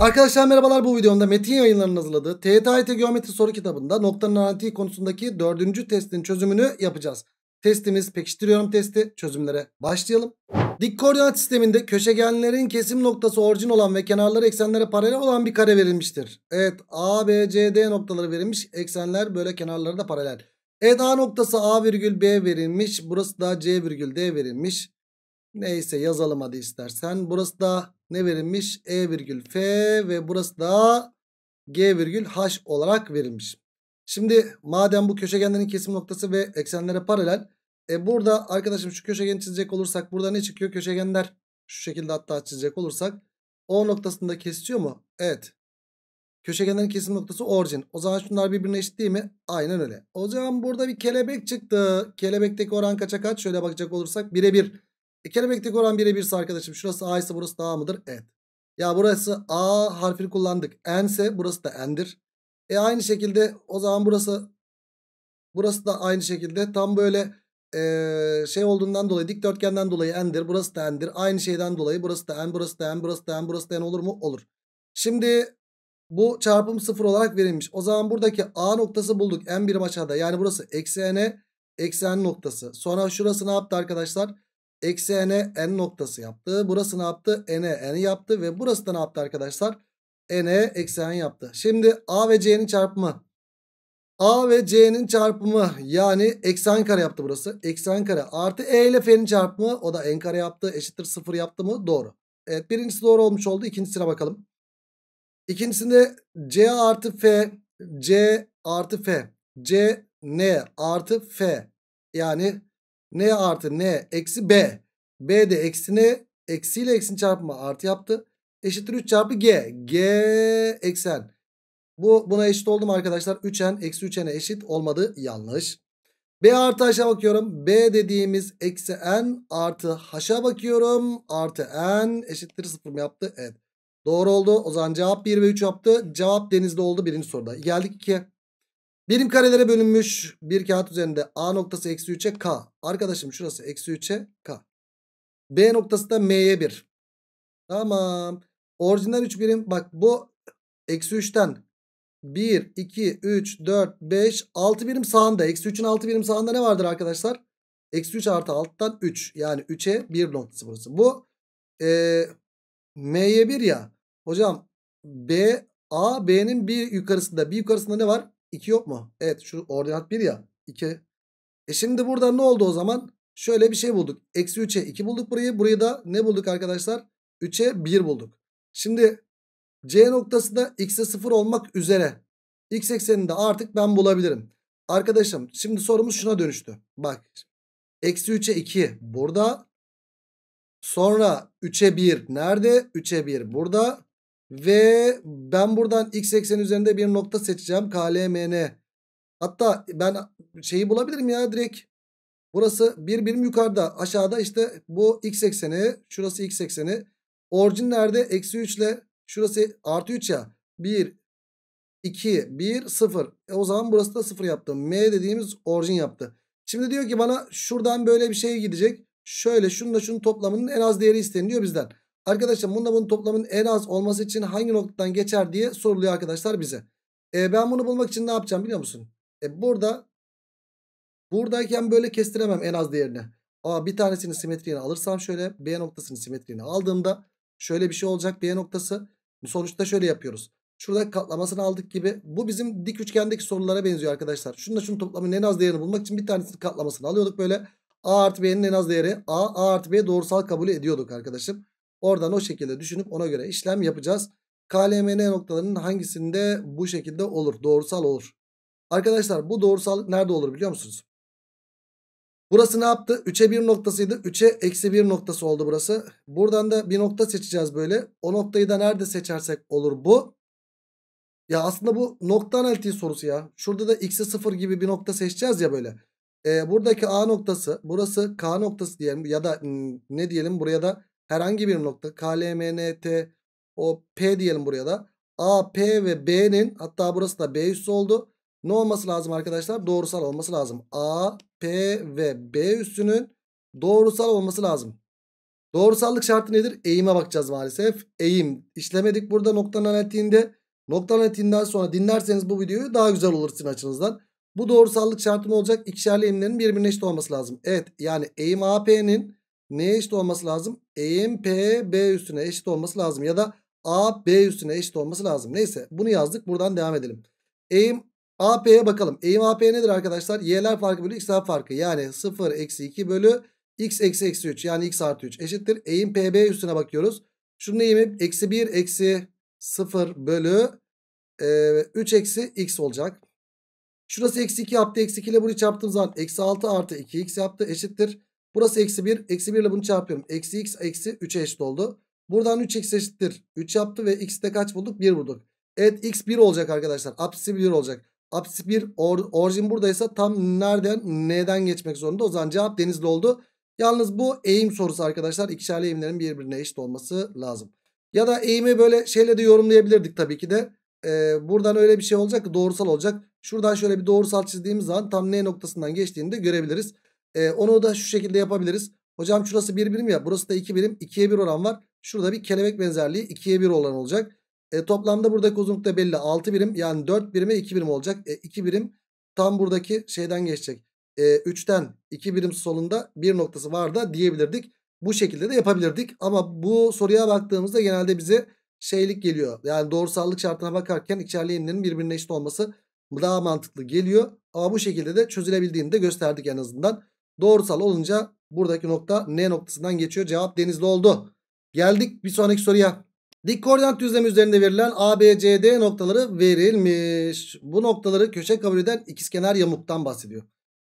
Arkadaşlar merhabalar bu videomda Metin yayınlarının hazırladığı TYT Geometri soru kitabında noktanın analitiği konusundaki dördüncü testin çözümünü yapacağız. Testimiz pekiştiriyorum testi çözümlere başlayalım. Dik koordinat sisteminde köşegenlerin kesim noktası orijin olan ve kenarları eksenlere paralel olan bir kare verilmiştir. Evet A, B, C, D noktaları verilmiş. Eksenler böyle kenarları da paralel. Evet A noktası A virgül B verilmiş. Burası da C virgül D verilmiş. Neyse yazalım hadi istersen. Burası da ne verilmiş? E virgül F ve burası da G virgül H olarak verilmiş. Şimdi madem bu köşegenlerin kesim noktası ve eksenlere paralel. E burada arkadaşım şu köşegeni çizecek olursak burada ne çıkıyor? Köşegenler şu şekilde hatta çizecek olursak. O noktasında kesiyor mu? Evet. Köşegenlerin kesim noktası orijin. O zaman şunlar birbirine eşit değil mi? Aynen öyle. O zaman burada bir kelebek çıktı. Kelebekteki oran kaça kaç? Şöyle bakacak olursak birebir. E kelebeklik oran 1'e 1 arkadaşım şurası A ise burası da A mıdır? Evet. Ya burası A harfini kullandık. N ise burası da N'dir. E aynı şekilde o zaman burası burası da aynı şekilde tam böyle e, şey olduğundan dolayı dikdörtgenden dolayı N'dir. Burası da N'dir. Aynı şeyden dolayı burası da N, burası da N, burası da N, burası da N olur mu? Olur. Şimdi bu çarpım sıfır olarak verilmiş. O zaman buradaki A noktası bulduk. N birim aşağıda. Yani burası eksi N'e eksi noktası. Sonra şurası ne yaptı arkadaşlar? Eksi n'e n noktası yaptı. Burası ne yaptı? n'e n yaptı ve burası da ne yaptı arkadaşlar? n'e eksi n yaptı. Şimdi a ve c'nin çarpımı. A ve C'nin çarpımı yani eksi n kare yaptı burası. eksi n kare artı E ile F'nin çarpımı o da n kare yaptı. Eşittir sıfır yaptı mı? Doğru. Evet birincisi doğru olmuş oldu. İkincisine bakalım. İkincisinde C artı F, C artı F, C N artı F yani N artı N eksi B. B de eksi N. Eksi ile eksin çarpımı artı yaptı. Eşittir 3 çarpı G. G eksen. Bu buna eşit oldum arkadaşlar? 3N eksi 3N'e eşit olmadı. Yanlış. B artı H'a bakıyorum. B dediğimiz eksi N artı H'a bakıyorum. Artı N eşittir 0 mı yaptı? Evet. Doğru oldu. O zaman cevap 1 ve 3 yaptı. Cevap denizde oldu birinci soruda. Geldik 2'ye. Birim karelere bölünmüş bir kağıt üzerinde A noktası eksi 3'e K. Arkadaşım şurası eksi 3'e K. B noktası da M'ye 1. Tamam. Orijinal 3 birim. Bak bu eksi 3'ten 1, 2, 3, 4, 5, 6 birim sağında. Eksi 3'ün 6 birim sağında ne vardır arkadaşlar? Eksi 3 artı alttan 3. Yani 3'e 1 noktası burası. Bu e, M'ye 1 ya. Hocam B, A, B'nin bir yukarısında. Bir yukarısında ne var? 2 yok mu? Evet şu ordinat 1 ya 2. E şimdi burada ne oldu o zaman? Şöyle bir şey bulduk. Eksi 3'e 2 bulduk burayı. Burayı da ne bulduk arkadaşlar? 3'e 1 bulduk. Şimdi C noktasında x'e 0 olmak üzere. X ekseninde artık ben bulabilirim. Arkadaşım şimdi sorumuz şuna dönüştü. Bak. Eksi 3'e 2 burada. Sonra 3'e 1 nerede? 3'e 1 burada. Ve ben buradan x eksen üzerinde bir nokta seçeceğim. KLMN. Hatta ben şeyi bulabilirim ya direkt. Burası bir birim yukarıda. Aşağıda işte bu x ekseni. Şurası x ekseni. Orijin nerede? Eksi 3 ile şurası artı 3 ya. 1, 2, 1, 0. E o zaman burası da 0 yaptı. M dediğimiz orijin yaptı. Şimdi diyor ki bana şuradan böyle bir şey gidecek. Şöyle şununla şunun toplamının en az değeri isteniliyor bizden. Arkadaşlar bununla bunun toplamının en az olması için hangi noktadan geçer diye soruluyor arkadaşlar bize. E, ben bunu bulmak için ne yapacağım biliyor musun? E, burada buradayken böyle kestiremem en az değerini. Aa, bir tanesini simetriğine alırsam şöyle B noktasını simetriğine aldığımda şöyle bir şey olacak B noktası. Sonuçta şöyle yapıyoruz. Şurada katlamasını aldık gibi. Bu bizim dik üçgendeki sorulara benziyor arkadaşlar. Şununla şunun toplamının en az değerini bulmak için bir tanesini katlamasını alıyorduk böyle. A artı B'nin en az değeri A, A artı B doğrusal kabul ediyorduk arkadaşım. Oradan o şekilde düşünüp ona göre işlem yapacağız. KLMN noktalarının hangisinde bu şekilde olur? Doğrusal olur. Arkadaşlar bu doğrusallık nerede olur biliyor musunuz? Burası ne yaptı? 3'e 1 noktasıydı. 3'e eksi 1 noktası oldu burası. Buradan da bir nokta seçeceğiz böyle. O noktayı da nerede seçersek olur bu. Ya aslında bu nokta analitiği sorusu ya. Şurada da x'e 0 gibi bir nokta seçeceğiz ya böyle. Ee, buradaki a noktası burası k noktası diyelim ya da hmm, ne diyelim buraya da herhangi bir nokta KLMNT o P diyelim buraya da AP ve B'nin hatta burası da B üssü oldu. Ne olması lazım arkadaşlar? Doğrusal olması lazım. AP ve B üssünün doğrusal olması lazım. Doğrusallık şartı nedir? Eğime bakacağız maalesef. Eğim. işlemedik burada noktanın analitiğinde. Nokta analitiğinden sonra dinlerseniz bu videoyu daha güzel olur sizin açınızdan. Bu doğrusallık şartı ne olacak? İkişerli eğimlerin birbirine eşit olması lazım. Evet yani eğim AP'nin neye eşit olması lazım? Eğim P B üstüne eşit olması lazım. Ya da A B üstüne eşit olması lazım. Neyse bunu yazdık. Buradan devam edelim. Eğim AP'ye bakalım. Eğim AP nedir arkadaşlar? Y'ler farkı bölü x'ler farkı. Yani 0 eksi 2 bölü x eksi eksi 3 yani x artı 3 eşittir. Eğim PB üstüne bakıyoruz. Şunun eğimi eksi 1 eksi 0 bölü e, 3 eksi x olacak. Şurası eksi 2 yaptı. Eksi 2 ile bunu çarptığım zaman eksi 6 artı 2x yaptı eşittir. Burası eksi 1. Eksi 1 ile bunu çarpıyorum. Eksi x eksi 3'e eşit oldu. Buradan 3x eşittir. 3 yaptı ve x'te kaç bulduk? 1 bulduk. Evet x 1 olacak arkadaşlar. Apsisi 1 olacak. Apsisi 1 or, orijin buradaysa tam nereden neden geçmek zorunda? O zaman cevap denizli oldu. Yalnız bu eğim sorusu arkadaşlar. ikişerli eğimlerin birbirine eşit olması lazım. Ya da eğimi böyle şeyle de yorumlayabilirdik tabii ki de. Ee, buradan öyle bir şey olacak doğrusal olacak. Şuradan şöyle bir doğrusal çizdiğimiz zaman tam N noktasından geçtiğini de görebiliriz. E, onu da şu şekilde yapabiliriz. Hocam şurası 1 bir birim ya. Burası da 2 iki birim. 2'ye 1 oran var. Şurada bir kelebek benzerliği 2'ye 1 olan olacak. E, toplamda buradaki uzunluk da belli. 6 birim yani 4 birime 2 birim olacak. E, 2 birim tam buradaki şeyden geçecek. E, 3'ten 2 birim solunda bir noktası var da diyebilirdik. Bu şekilde de yapabilirdik. Ama bu soruya baktığımızda genelde bize şeylik geliyor. Yani doğrusallık şartına bakarken içerli yenilerin birbirine eşit olması daha mantıklı geliyor. Ama bu şekilde de çözülebildiğini de gösterdik en azından. Doğrusal olunca buradaki nokta N noktasından geçiyor. Cevap denizli oldu. Geldik bir sonraki soruya. Dik koordinat düzlemi üzerinde verilen A, B, C, D noktaları verilmiş. Bu noktaları köşe kabul eden ikizkenar yamuktan bahsediyor.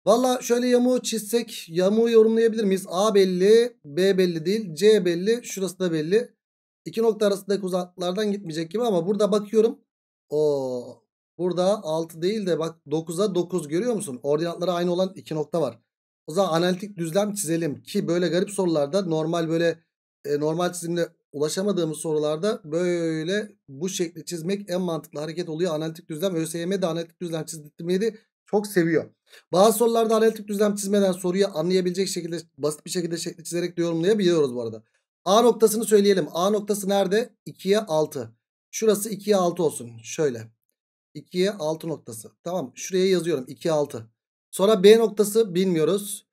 Valla şöyle yamuğu çizsek yamuğu yorumlayabilir miyiz? A belli, B belli değil, C belli, şurası da belli. İki nokta arasındaki uzaklardan gitmeyecek gibi ama burada bakıyorum. O burada 6 değil de bak 9'a 9 görüyor musun? Ordinatları aynı olan iki nokta var. O zaman analitik düzlem çizelim ki böyle garip sorularda normal böyle e, normal çizimle ulaşamadığımız sorularda böyle bu şekli çizmek en mantıklı hareket oluyor. Analitik düzlem ÖSYM de analitik düzlem çizdirtmeyi de çok seviyor. Bazı sorularda analitik düzlem çizmeden soruyu anlayabilecek şekilde basit bir şekilde şekli çizerek de yorumlayabiliyoruz bu arada. A noktasını söyleyelim. A noktası nerede? 2'ye 6. Şurası 2'ye 6 olsun. Şöyle. 2'ye 6 noktası. Tamam. Şuraya yazıyorum. 2'ye 6. Sonra B noktası bilmiyoruz.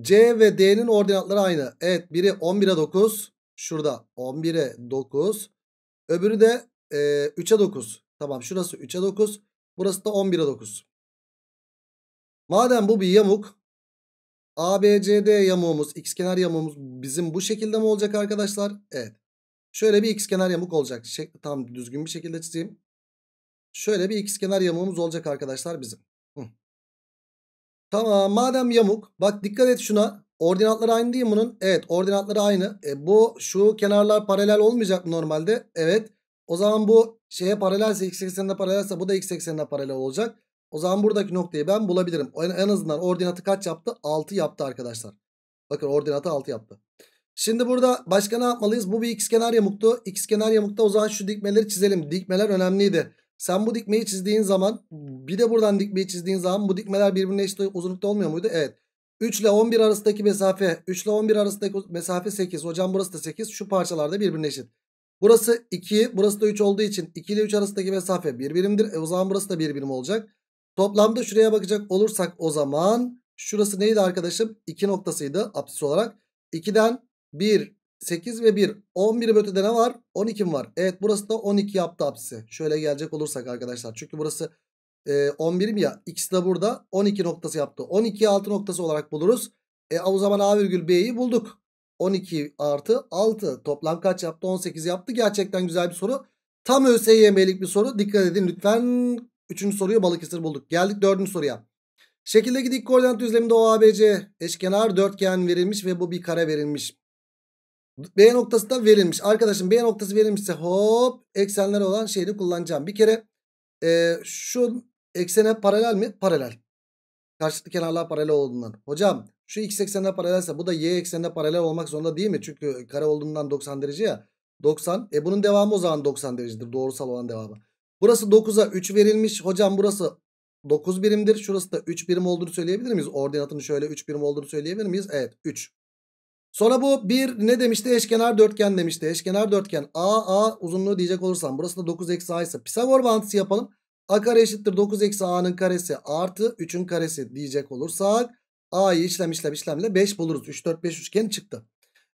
C ve D'nin ordinatları aynı. Evet biri 11'e 9. Şurada 11'e 9. Öbürü de e, 3'e 9. Tamam şurası 3'e 9. Burası da 11'e 9. Madem bu bir yamuk. ABCD yamuğumuz, kenar yamuğumuz bizim bu şekilde mi olacak arkadaşlar? Evet. Şöyle bir x kenar yamuk olacak. Şekli tam düzgün bir şekilde çizeyim. Şöyle bir x kenar yamuğumuz olacak arkadaşlar bizim. Tamam madem yamuk bak dikkat et şuna. ordinatlar aynı değil bunun? Evet ordinatları aynı. E, bu şu kenarlar paralel olmayacak mı normalde? Evet. O zaman bu şeye paralelse x eksenine paralelse bu da x eksenine paralel olacak. O zaman buradaki noktayı ben bulabilirim. En azından ordinatı kaç yaptı? 6 yaptı arkadaşlar. Bakın ordinatı 6 yaptı. Şimdi burada başka ne yapmalıyız? Bu bir x kenar yamuktu. X kenar yamukta o zaman şu dikmeleri çizelim. Dikmeler önemliydi. Sen bu dikmeyi çizdiğin zaman hmm. bir de buradan dikmeyi çizdiğin zaman bu dikmeler birbirine eşit uzunlukta olmuyor muydu? Evet. 3 ile 11 arasındaki mesafe 3 ile 11 arasındaki mesafe 8. Hocam burası da 8. Şu parçalarda birbirine eşit. Burası 2 burası da 3 olduğu için 2 ile 3 arasındaki mesafe 1 birimdir. E o zaman burası da 1 birim olacak. Toplamda şuraya bakacak olursak o zaman şurası neydi arkadaşım? 2 noktasıydı apsis olarak. 2'den 1 8 ve 1. 11 ötede ne var? 12 var? Evet burası da 12 yaptı apsisi. Şöyle gelecek olursak arkadaşlar. Çünkü burası e, 11 ya. X de burada 12 noktası yaptı. 12 6 noktası olarak buluruz. E, o zaman A virgül B'yi bulduk. 12 artı 6 toplam kaç yaptı? 18 yaptı. Gerçekten güzel bir soru. Tam ÖSYM'lik bir soru. Dikkat edin lütfen. Üçüncü soruyu Balıkesir bulduk. Geldik dördüncü soruya. Şekildeki dik koordinat düzleminde OABC eşkenar dörtgen verilmiş ve bu bir kare verilmiş. B noktası da verilmiş. Arkadaşım B noktası verilmişse hop eksenler olan şeyini kullanacağım. Bir kere e, şu eksene paralel mi? Paralel. Karşılıklı kenarlar paralel olduğundan. Hocam şu x eksenine paralelse bu da y eksenine paralel olmak zorunda değil mi? Çünkü kare olduğundan 90 derece ya. 90. E bunun devamı o zaman 90 derecedir. Doğrusal olan devamı. Burası 9'a 3 verilmiş. Hocam burası 9 birimdir. Şurası da 3 birim olduğunu söyleyebilir miyiz? Ordinatını şöyle 3 birim olduğunu söyleyebilir miyiz? Evet 3. Sonra bu bir ne demişti? Eşkenar dörtgen demişti. Eşkenar dörtgen a a uzunluğu diyecek olursam burası da 9 eksi A ise Pisagor bağıntısı yapalım. A kare eşittir 9 eksi A'nın karesi artı 3'ün karesi diyecek olursak A'yı işlem işlem işlemle 5 buluruz. 3 4 5 üçgen çıktı.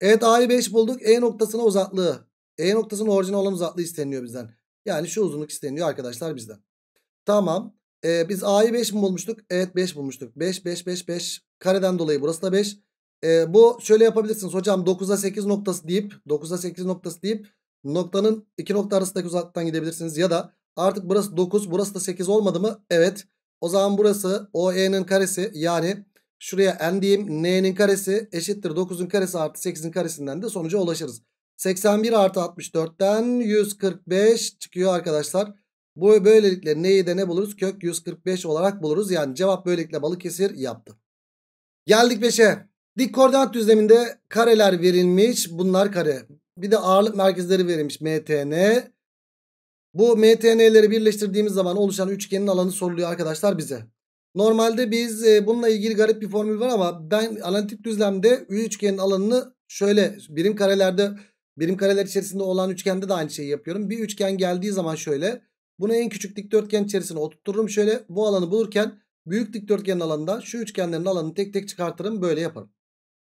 Evet A'yı 5 bulduk. E noktasına uzaklığı. E noktasının orijine olan uzaklığı isteniyor bizden. Yani şu uzunluk isteniyor arkadaşlar bizden. Tamam. Ee, biz A'yı 5 mi bulmuştuk? Evet 5 bulmuştuk. 5 5 5 5. Kareden dolayı burası da 5. E, bu şöyle yapabilirsiniz. Hocam 9'a 8 noktası deyip 9'a 8 noktası deyip noktanın iki nokta arasındaki uzaktan gidebilirsiniz. Ya da artık burası 9 burası da 8 olmadı mı? Evet. O zaman burası OE'nin karesi yani şuraya n diyeyim n'nin karesi eşittir 9'un karesi artı 8'in karesinden de sonuca ulaşırız. 81 artı 64'ten 145 çıkıyor arkadaşlar. Bu böylelikle neyi de ne buluruz? Kök 145 olarak buluruz. Yani cevap böylelikle Balıkesir yaptı. Geldik 5'e. Dik koordinat düzleminde kareler verilmiş. Bunlar kare. Bir de ağırlık merkezleri verilmiş. MTN. Bu MTN'leri birleştirdiğimiz zaman oluşan üçgenin alanı soruluyor arkadaşlar bize. Normalde biz e, bununla ilgili garip bir formül var ama ben analitik düzlemde üçgenin alanını şöyle birim karelerde birim kareler içerisinde olan üçgende de aynı şeyi yapıyorum. Bir üçgen geldiği zaman şöyle bunu en küçük dikdörtgen içerisine oturturum şöyle bu alanı bulurken büyük dikdörtgenin alanından şu üçgenlerin alanını tek tek çıkartırım böyle yaparım.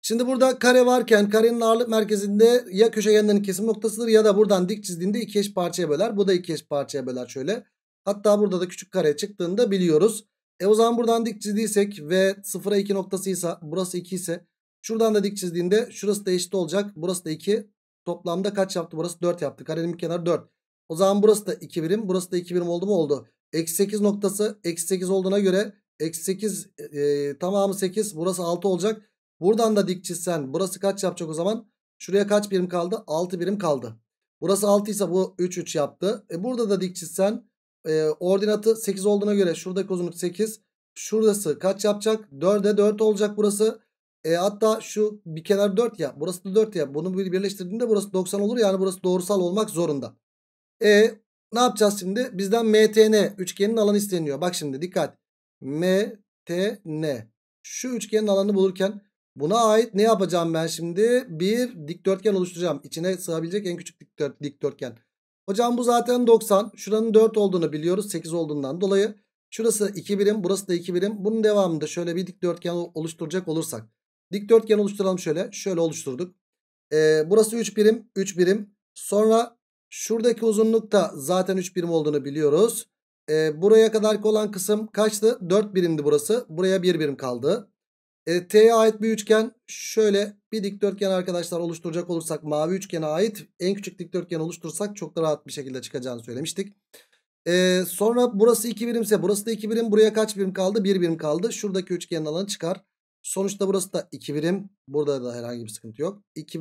Şimdi burada kare varken karenin ağırlık merkezinde ya köşe köşegenlerin kesim noktasıdır ya da buradan dik çizdiğinde iki eş parçaya böler. Bu da iki eş parçaya böler şöyle. Hatta burada da küçük kare çıktığında biliyoruz. E o zaman buradan dik çizdiysek ve sıfıra iki noktasıysa burası iki ise şuradan da dik çizdiğinde şurası da eşit olacak. Burası da iki. Toplamda kaç yaptı? Burası dört yaptı. Karenin bir kenarı dört. O zaman burası da iki birim. Burası da iki birim oldu mu? Oldu. Eksi sekiz noktası eksi sekiz olduğuna göre eksi sekiz e, e, tamamı sekiz, Burası altı olacak. Buradan da dik çizsen burası kaç yapacak o zaman? Şuraya kaç birim kaldı? 6 birim kaldı. Burası 6 ise bu 3 3 yaptı. E burada da dik çizsen e, ordinatı 8 olduğuna göre şuradaki uzunluk 8. Şurası kaç yapacak? 4'e 4 olacak burası. E hatta şu bir kenar 4 ya. Burası da 4 ya. Bunu birleştirdiğinde burası 90 olur. Yani burası doğrusal olmak zorunda. E ne yapacağız şimdi? Bizden MTN üçgenin alanı isteniyor. Bak şimdi dikkat. MTN. Şu üçgenin alanı bulurken Buna ait ne yapacağım ben şimdi? Bir dikdörtgen oluşturacağım. İçine sığabilecek en küçük dikdörtgen. Hocam bu zaten 90. Şuranın 4 olduğunu biliyoruz. 8 olduğundan dolayı. Şurası 2 birim. Burası da 2 birim. Bunun devamında şöyle bir dikdörtgen oluşturacak olursak. Dikdörtgen oluşturalım şöyle. Şöyle oluşturduk. Ee, burası 3 birim. 3 birim. Sonra şuradaki uzunluk da zaten 3 birim olduğunu biliyoruz. Ee, buraya kadar olan kısım kaçtı? 4 birimdi burası. Buraya 1 birim kaldı. E, T'ye ait bir üçgen şöyle bir dikdörtgen arkadaşlar oluşturacak olursak mavi üçgene ait en küçük dikdörtgen oluşturursak çok da rahat bir şekilde çıkacağını söylemiştik. E, sonra burası 2 birimse burası da 2 birim buraya kaç birim kaldı 1 bir birim kaldı. Şuradaki üçgenin alanı çıkar. Sonuçta burası da 2 birim. Burada da herhangi bir sıkıntı yok. İki,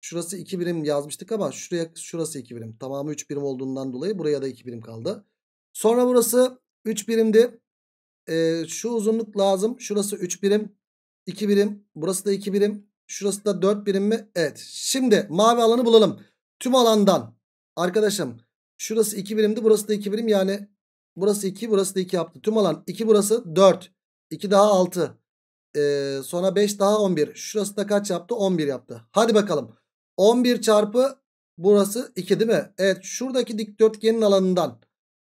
Şurası 2 birim yazmıştık ama şuraya şurası 2 birim. Tamamı 3 birim olduğundan dolayı buraya da 2 birim kaldı. Sonra burası 3 birimdi. Ee, şu uzunluk lazım. Şurası 3 birim. 2 birim. Burası da 2 birim. Şurası da 4 birim mi? Evet. Şimdi mavi alanı bulalım. Tüm alandan. Arkadaşım şurası 2 birimdi. Burası da 2 birim. Yani burası 2 burası da 2 yaptı. Tüm alan 2 burası 4. 2 daha 6. Ee, sonra 5 daha 11. Şurası da kaç yaptı? 11 yaptı. Hadi bakalım. 11 çarpı burası 2 değil mi? Evet şuradaki dikdörtgenin alanından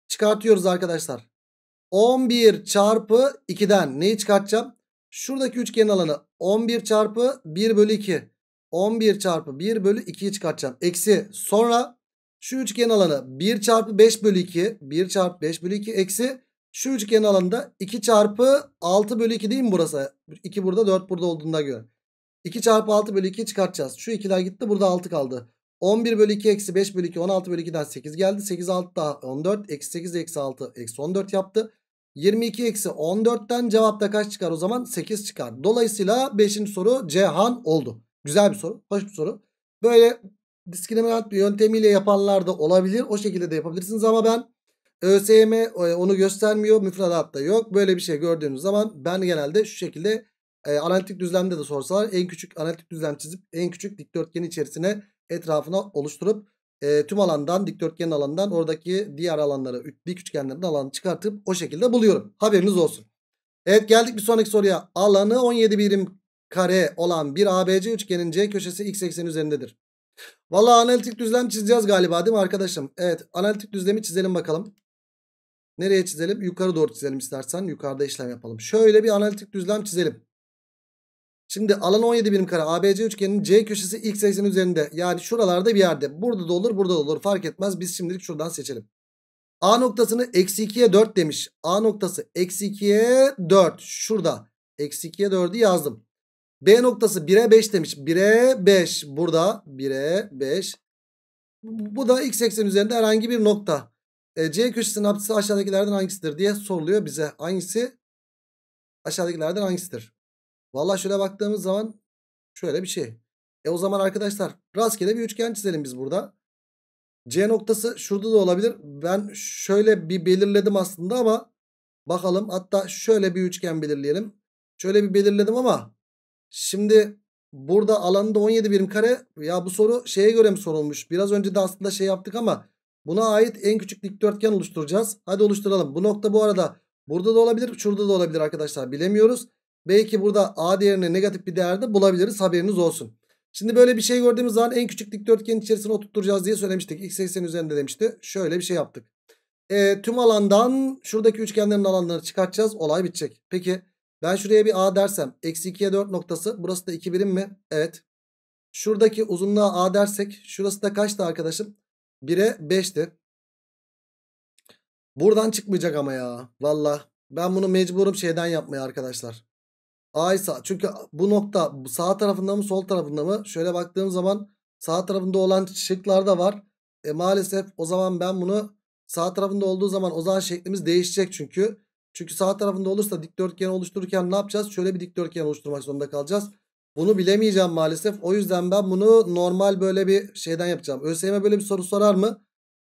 çıkartıyoruz arkadaşlar. 11 çarpı 2'den neyi çıkartacağım? Şuradaki üçgenin alanı 11 çarpı 1 bölü 2. 11 çarpı 1 bölü 2'yi çıkartacağım. Eksi sonra şu üçgen alanı 1 çarpı 5 bölü 2. 1 çarpı 5 bölü 2 eksi şu üçgen alanında 2 çarpı 6 bölü 2 değil mi burası? 2 burada 4 burada olduğuna göre. 2 çarpı 6 bölü 2'yi çıkartacağız. Şu 2'ler gitti burada 6 kaldı. 11 bölü 2 eksi 5 bölü 2 16 bölü 2'den 8 geldi. 8 6 daha 14 eksi 8 eksi 6 eksi 14 yaptı. 22 eksi 14'ten cevapta kaç çıkar o zaman? 8 çıkar. Dolayısıyla 5. soru Cihan oldu. Güzel bir soru. Hoş bir soru. Böyle diskriminant bir yöntemiyle yapanlar da olabilir. O şekilde de yapabilirsiniz ama ben ÖSYM e, onu göstermiyor. Müfredatta yok. Böyle bir şey gördüğünüz zaman ben genelde şu şekilde e, analitik düzlemde de sorsalar en küçük analitik düzlem çizip en küçük dikdörtgen içerisine etrafına oluşturup e, tüm alandan dikdörtgen alandan oradaki diğer alanları dik üçgenlerin alanı çıkartıp o şekilde buluyorum. Haberiniz olsun. Evet geldik bir sonraki soruya. Alanı 17 birim kare olan bir ABC üçgenin C köşesi x ekseni üzerindedir. Vallahi analitik düzlem çizeceğiz galiba değil mi arkadaşım? Evet analitik düzlemi çizelim bakalım. Nereye çizelim? Yukarı doğru çizelim istersen. Yukarıda işlem yapalım. Şöyle bir analitik düzlem çizelim. Şimdi alan 17 birim kare ABC üçgeninin C köşesi x ekseni üzerinde. Yani şuralarda bir yerde. Burada da olur burada da olur fark etmez. Biz şimdilik şuradan seçelim. A noktasını eksi 2'ye 4 demiş. A noktası eksi 2'ye 4. Şurada. Eksi 2'ye 4'ü yazdım. B noktası 1'e 5 demiş. 1'e 5. Burada 1'e 5. Bu da x ekseni üzerinde herhangi bir nokta. E, C köşesinin apsisi aşağıdakilerden hangisidir diye soruluyor bize. Hangisi? Aşağıdakilerden hangisidir? Valla şöyle baktığımız zaman şöyle bir şey. E o zaman arkadaşlar rastgele bir üçgen çizelim biz burada. C noktası şurada da olabilir. Ben şöyle bir belirledim aslında ama bakalım. Hatta şöyle bir üçgen belirleyelim. Şöyle bir belirledim ama şimdi burada alanda 17 birim kare. Ya bu soru şeye göre mi sorulmuş? Biraz önce de aslında şey yaptık ama buna ait en küçük dikdörtgen oluşturacağız. Hadi oluşturalım. Bu nokta bu arada burada da olabilir, şurada da olabilir arkadaşlar. Bilemiyoruz. Belki burada A değerine negatif bir değerde bulabiliriz haberiniz olsun. Şimdi böyle bir şey gördüğümüz zaman en küçük dikdörtgenin içerisine oturtacağız diye söylemiştik. X ekseni üzerinde demişti. Şöyle bir şey yaptık. E, tüm alandan şuradaki üçgenlerin alanlarını çıkartacağız. Olay bitecek. Peki ben şuraya bir A dersem. Eksi 2'ye 4 noktası. Burası da 2 birim mi? Evet. Şuradaki uzunluğa A dersek. Şurası da kaçtı arkadaşım? 1'e 5'ti. Buradan çıkmayacak ama ya. Valla. Ben bunu mecburum şeyden yapmaya arkadaşlar. A ise çünkü bu nokta sağ tarafında mı sol tarafında mı? Şöyle baktığım zaman sağ tarafında olan şıklarda var. E maalesef o zaman ben bunu sağ tarafında olduğu zaman o zaman şeklimiz değişecek çünkü. Çünkü sağ tarafında olursa dikdörtgen oluştururken ne yapacağız? Şöyle bir dikdörtgen oluşturmak zorunda kalacağız. Bunu bilemeyeceğim maalesef. O yüzden ben bunu normal böyle bir şeyden yapacağım. ÖSYM böyle bir soru sorar mı?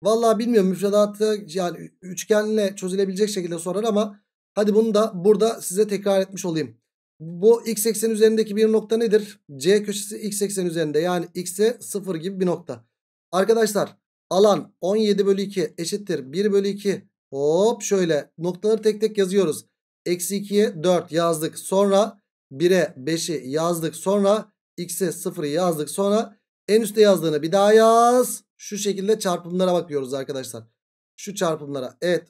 Vallahi bilmiyorum müfredatı yani üçgenle çözülebilecek şekilde sorar ama hadi bunu da burada size tekrar etmiş olayım. Bu x eksen üzerindeki bir nokta nedir? C köşesi x eksen üzerinde yani x'e 0 gibi bir nokta. Arkadaşlar alan 17 bölü 2 eşittir 1 bölü 2. Hop şöyle noktaları tek tek yazıyoruz. Eksi 2'ye 4 yazdık sonra 1'e 5'i yazdık sonra x'e 0'ı yazdık sonra en üstte yazdığını bir daha yaz. Şu şekilde çarpımlara bakıyoruz arkadaşlar. Şu çarpımlara evet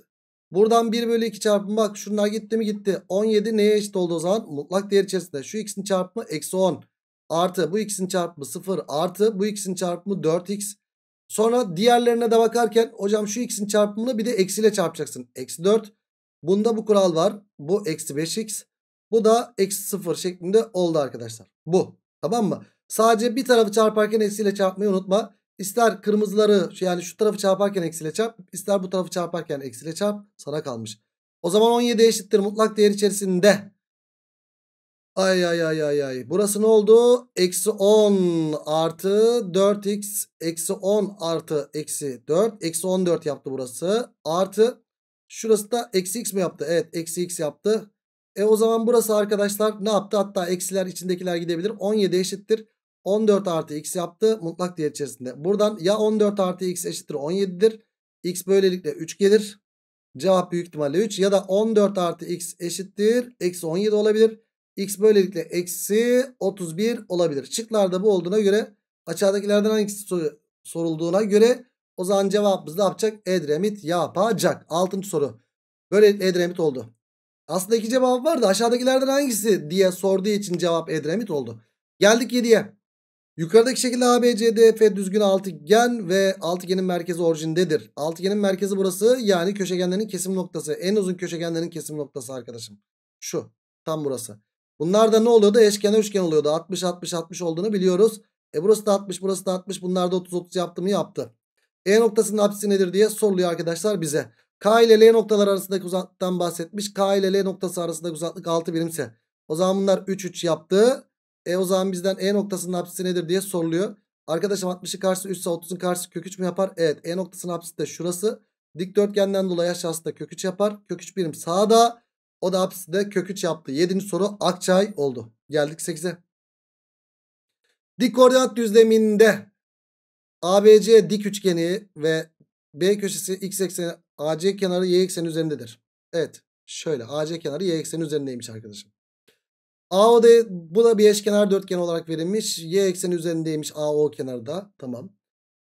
Buradan 1 bölü 2 çarpım bak şunlar gitti mi gitti. 17 neye eşit oldu o zaman? Mutlak değer içerisinde. Şu x'in çarpımı eksi 10 artı bu x'in çarpımı 0 artı bu x'in çarpımı 4x. Sonra diğerlerine de bakarken hocam şu x'in çarpımını bir de eksiyle çarpacaksın. Eksi 4. Bunda bu kural var. Bu eksi 5x. Bu da eksi 0 şeklinde oldu arkadaşlar. Bu. Tamam mı? Sadece bir tarafı çarparken eksiyle çarpmayı unutma. İster kırmızıları yani şu tarafı çarparken eksile çarp. ister bu tarafı çarparken eksile çarp. Sana kalmış. O zaman 17 eşittir mutlak değer içerisinde. Ay ay ay ay ay. Burası ne oldu? Eksi 10 artı 4x eksi 10 artı eksi 4. Eksi 14 yaptı burası. Artı şurası da eksi x mi yaptı? Evet eksi x yaptı. E o zaman burası arkadaşlar ne yaptı? Hatta eksiler içindekiler gidebilir. 17 eşittir. 14 artı x yaptı mutlak diye içerisinde. Buradan ya 14 artı x eşittir 17'dir. X böylelikle 3 gelir. Cevap büyük ihtimalle 3 ya da 14 artı x eşittir. Eksi 17 olabilir. X böylelikle eksi 31 olabilir. çıklarda bu olduğuna göre aşağıdakilerden hangisi sorulduğuna göre o zaman cevabımız ne yapacak? Edremit yapacak. Altıncı soru. Böylelikle Edremit oldu. Aslında iki cevap vardı. Aşağıdakilerden hangisi diye sorduğu için cevap Edremit oldu. Geldik 7'ye. Yukarıdaki şekilde ABCDF düzgün altıgen ve altıgenin merkezi orijindedir. Altıgenin merkezi burası yani köşegenlerin kesim noktası. En uzun köşegenlerin kesim noktası arkadaşım. Şu tam burası. Bunlar da ne oluyordu? Eşken üçgen oluyordu. 60 60 60 olduğunu biliyoruz. E burası da 60 burası da 60. Bunlar da 30 30 yaptı mı yaptı. E noktasının apsisi nedir diye soruluyor arkadaşlar bize. K ile L noktalar arasındaki uzaklıktan bahsetmiş. K ile L noktası arasındaki uzaklık 6 birimse. O zaman bunlar 3 3 yaptı. E o zaman bizden E noktasının apsisi nedir diye soruluyor. Arkadaşım 60'ın karşısı 3 ise 30'un karşısı kök 3 mü yapar? Evet. E noktasının apsisi de şurası. Dikdörtgenden dolayı aşağısı da kök 3 yapar. Kök 3 birim sağda. O da apsisi de kök 3 yaptı. 7. soru Akçay oldu. Geldik 8'e. Dik koordinat düzleminde ABC dik üçgeni ve B köşesi x ekseni AC kenarı y ekseni üzerindedir. Evet. Şöyle AC kenarı y ekseni üzerindeymiş arkadaşım. AOD bu da bir eşkenar dörtgen olarak verilmiş. Y ekseni üzerindeymiş AO kenarı da. Tamam.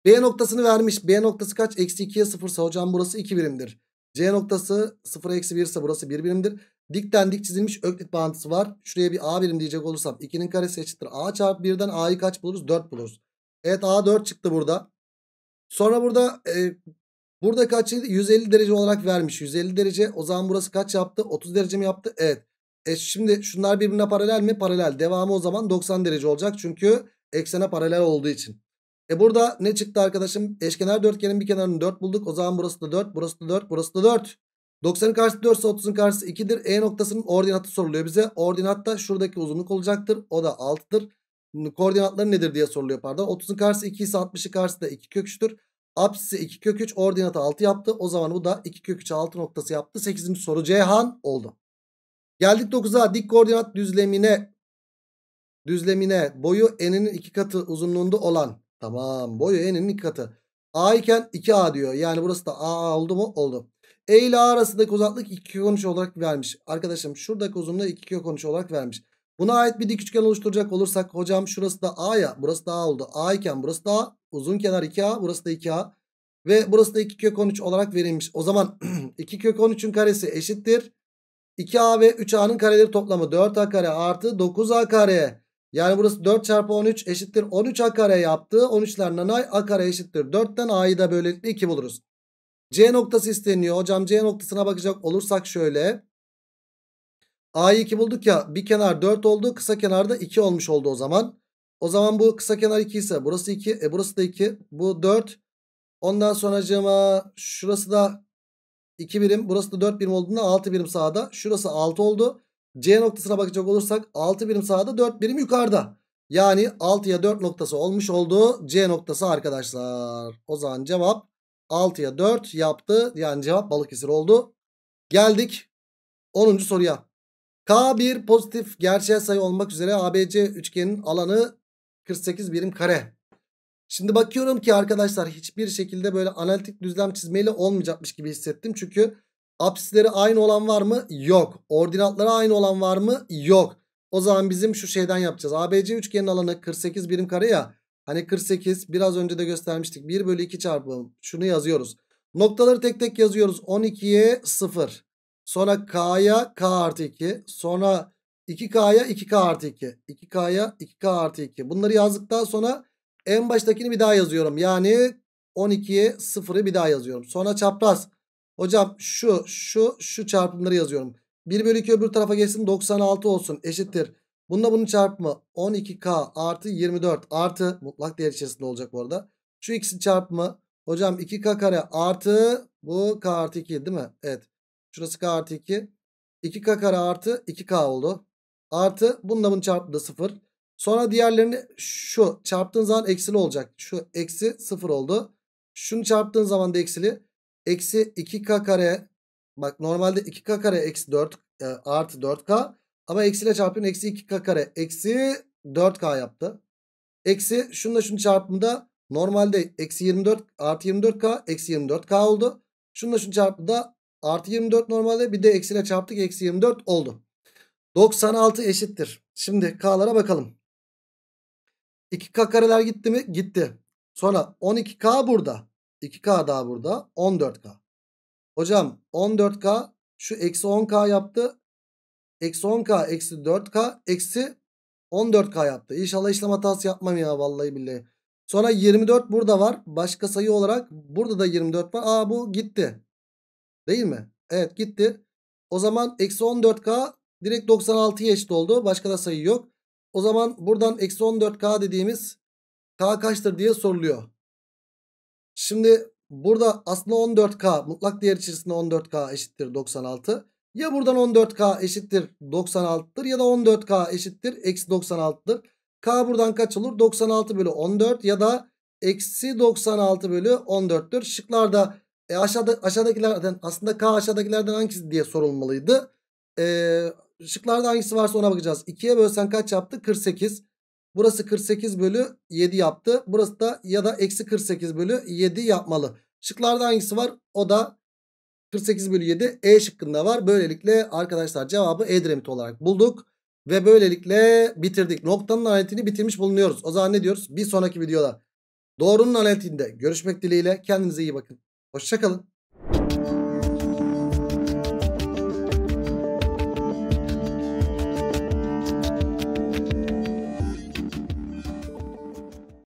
B noktasını vermiş. B noktası kaç? Eksi 2'ye 0 ise hocam burası 2 birimdir. C noktası 0 eksi 1 ise burası 1 birimdir. Dikten dik çizilmiş öklit bağıntısı var. Şuraya bir A birim diyecek olursam 2'nin karesi eşittir. A çarpı 1'den A'yı kaç buluruz? 4 buluruz. Evet A 4 çıktı burada. Sonra burada e, burada kaç 150 derece olarak vermiş. 150 derece o zaman burası kaç yaptı? 30 derece mi yaptı? Evet. E şimdi şunlar birbirine paralel mi? Paralel. Devamı o zaman 90 derece olacak. Çünkü eksene paralel olduğu için. E burada ne çıktı arkadaşım? Eşkenar dörtgenin bir kenarını 4 bulduk. O zaman burası da 4, burası da 4, burası da 4. 90'ın karşısı 4 ise 30'un karşısı 2'dir. E noktasının ordinatı soruluyor bize. Ordinat da şuradaki uzunluk olacaktır. O da 6'dır. Koordinatları nedir diye soruluyor pardon. 30'un karşısı 2 ise 60'ın karşısı da 2 kök 3'tür. Apsisi 2 kök 3 ordinatı 6 yaptı. O zaman bu da 2 kök 3 6 noktası yaptı. 8. soru Ceyhan oldu. Geldik 9'a dik koordinat düzlemine düzlemine boyu eninin iki katı uzunluğunda olan tamam boyu eninin iki katı a iken 2a diyor. Yani burası da a oldu mu? Oldu. E ile A arasındaki uzaklık 2 kök kökonuç olarak vermiş. Arkadaşım şuradaki uzunluğu 2 kök kökonuç olarak vermiş. Buna ait bir dik üçgen oluşturacak olursak hocam şurası da A ya burası da A oldu. A iken burası da A uzun kenar 2A burası da 2A ve burası da 2 kök kökonuç olarak verilmiş. O zaman 2 kök kökonuçun karesi eşittir 2a ve 3a'nın kareleri toplamı 4a kare artı 9a kare. Yani burası 4 çarpı 13 eşittir 13a kare yaptı. 13'lerden ay a kare eşittir 4'ten a'yı da böylelikle 2 buluruz. C noktası isteniyor. Hocam C noktasına bakacak olursak şöyle. A'yı 2 bulduk ya bir kenar 4 oldu kısa kenarda 2 olmuş oldu o zaman. O zaman bu kısa kenar 2 ise burası 2 e burası da 2 bu 4. Ondan sonra cama şurası da 2 birim. Burası da 4 birim olduğunda 6 birim sağda. Şurası 6 oldu. C noktasına bakacak olursak 6 birim sağda 4 birim yukarıda. Yani 6'ya 4 noktası olmuş oldu. C noktası arkadaşlar. O zaman cevap 6'ya 4 yaptı. Yani cevap Balıkesir oldu. Geldik 10. soruya. K bir pozitif gerçel sayı olmak üzere ABC üçgenin alanı 48 birim kare. Şimdi bakıyorum ki arkadaşlar hiçbir şekilde böyle analitik düzlem çizmeyle olmayacakmış gibi hissettim. Çünkü apsisleri aynı olan var mı? Yok. Ordinatları aynı olan var mı? Yok. O zaman bizim şu şeyden yapacağız. ABC üçgenin alanı 48 birim kare ya. Hani 48 biraz önce de göstermiştik. 1 bölü 2 çarpı şunu yazıyoruz. Noktaları tek tek yazıyoruz. 12'ye 0. Sonra K'ya K artı 2. Sonra 2K'ya 2K artı 2. 2K'ya 2K artı 2. Bunları yazdıktan sonra en baştakini bir daha yazıyorum. Yani 12'ye 0'ı bir daha yazıyorum. Sonra çapraz. Hocam şu şu şu çarpımları yazıyorum. 1 bölü 2 öbür tarafa geçsin 96 olsun eşittir. Bununla bunun çarpımı 12k artı 24 artı mutlak değer içerisinde olacak bu arada. Şu ikisinin çarpımı hocam 2k kare artı bu k artı 2 değil mi? Evet. Şurası k artı 2. 2k kare artı 2k oldu. Artı bununla bunun çarpımı da 0. Sonra diğerlerini şu çarptığın zaman eksili olacak. Şu eksi 0 oldu. Şunu çarptığın zaman da eksili. Eksi 2k kare. Bak normalde 2k e, kare eksi 4 e, artı 4k. Ama eksiyle çarpın eksi 2k kare. Eksi 4k yaptı. Eksi şununla şunun çarpımında normalde eksi 24 artı 24k eksi 24k oldu. Şununla şunun çarpımında artı 24 normalde bir de eksiyle çarptık eksi 24 oldu. 96 eşittir. Şimdi k'lara bakalım. 2K kareler gitti mi? Gitti. Sonra 12K burada. 2K daha burada. 14K. Hocam 14K şu eksi 10K yaptı. Eksi 10K eksi 4K eksi 14K yaptı. İnşallah işlem hatası yapmam ya vallahi billahi. Sonra 24 burada var. Başka sayı olarak burada da 24 var. Aa bu gitti. Değil mi? Evet gitti. O zaman eksi 14K direkt 96'ya eşit oldu. Başka da sayı yok. O zaman buradan eksi 14k dediğimiz k kaçtır diye soruluyor. Şimdi burada aslında 14k mutlak değer içerisinde 14k eşittir 96. Ya buradan 14k eşittir 96'dır ya da 14k eşittir eksi 96'dır. K buradan kaç olur? 96 bölü 14 ya da eksi 96 bölü 14'tür. Şıklarda e aşağıda, aşağıdakilerden aslında K aşağıdakilerden hangisi diye sorulmalıydı. E, Şıklarda hangisi varsa ona bakacağız. 2'ye bölsen kaç yaptı? 48. Burası 48 bölü 7 yaptı. Burası da ya da eksi 48 bölü 7 yapmalı. Şıklarda hangisi var? O da 48 bölü 7 E şıkkında var. Böylelikle arkadaşlar cevabı Edremit olarak bulduk. Ve böylelikle bitirdik. Noktanın analitini bitirmiş bulunuyoruz. O zaman ne diyoruz? Bir sonraki videoda doğrunun analitinde görüşmek dileğiyle. Kendinize iyi bakın. Hoşçakalın.